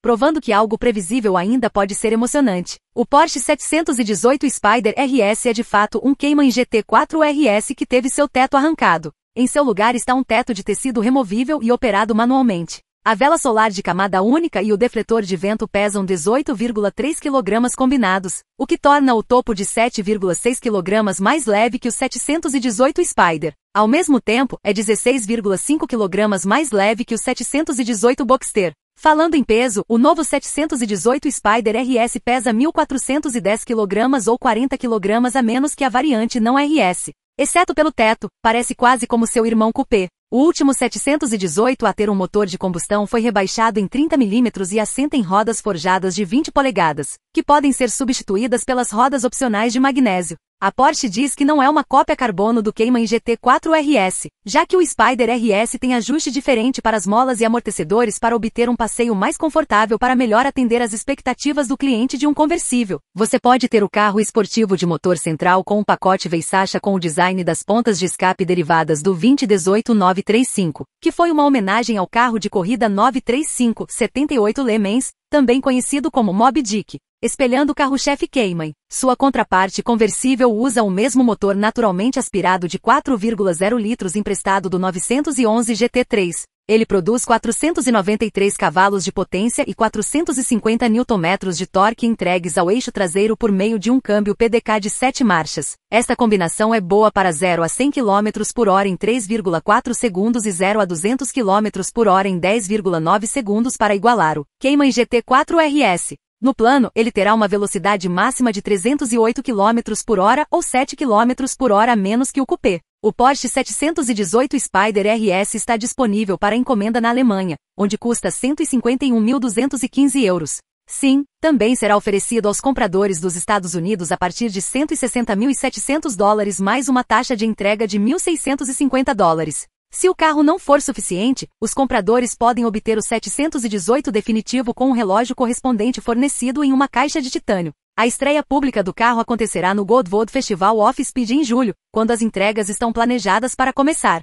provando que algo previsível ainda pode ser emocionante. O Porsche 718 Spider RS é de fato um Cayman GT4 RS que teve seu teto arrancado. Em seu lugar está um teto de tecido removível e operado manualmente. A vela solar de camada única e o defletor de vento pesam 18,3 kg combinados, o que torna o topo de 7,6 kg mais leve que o 718 Spider. Ao mesmo tempo, é 16,5 kg mais leve que o 718 Boxster. Falando em peso, o novo 718 Spider RS pesa 1.410 kg ou 40 kg a menos que a variante não RS. Exceto pelo teto, parece quase como seu irmão coupé. O último 718 a ter um motor de combustão foi rebaixado em 30 mm e assenta em rodas forjadas de 20 polegadas, que podem ser substituídas pelas rodas opcionais de magnésio. A Porsche diz que não é uma cópia carbono do Cayman GT4 RS, já que o Spider RS tem ajuste diferente para as molas e amortecedores para obter um passeio mais confortável para melhor atender às expectativas do cliente de um conversível. Você pode ter o carro esportivo de motor central com um pacote Veissacha com o design das pontas de escape derivadas do 2018-935, que foi uma homenagem ao carro de corrida 935-78 Le Mans, também conhecido como Mob Dick, Espelhando o carro-chefe Cayman, sua contraparte conversível usa o mesmo motor naturalmente aspirado de 4,0 litros emprestado do 911 GT3. Ele produz 493 cavalos de potência e 450 Nm de torque entregues ao eixo traseiro por meio de um câmbio PDK de 7 marchas. Esta combinação é boa para 0 a 100 km por hora em 3,4 segundos e 0 a 200 km por hora em 10,9 segundos para igualar o Cayman GT4 RS. No plano, ele terá uma velocidade máxima de 308 km por hora ou 7 km por hora menos que o coupé. O Porsche 718 Spider RS está disponível para encomenda na Alemanha, onde custa 151.215 euros. Sim, também será oferecido aos compradores dos Estados Unidos a partir de 160.700 dólares mais uma taxa de entrega de 1.650 dólares. Se o carro não for suficiente, os compradores podem obter o 718 definitivo com um relógio correspondente fornecido em uma caixa de titânio. A estreia pública do carro acontecerá no Goldwood Festival Off-Speed em julho, quando as entregas estão planejadas para começar.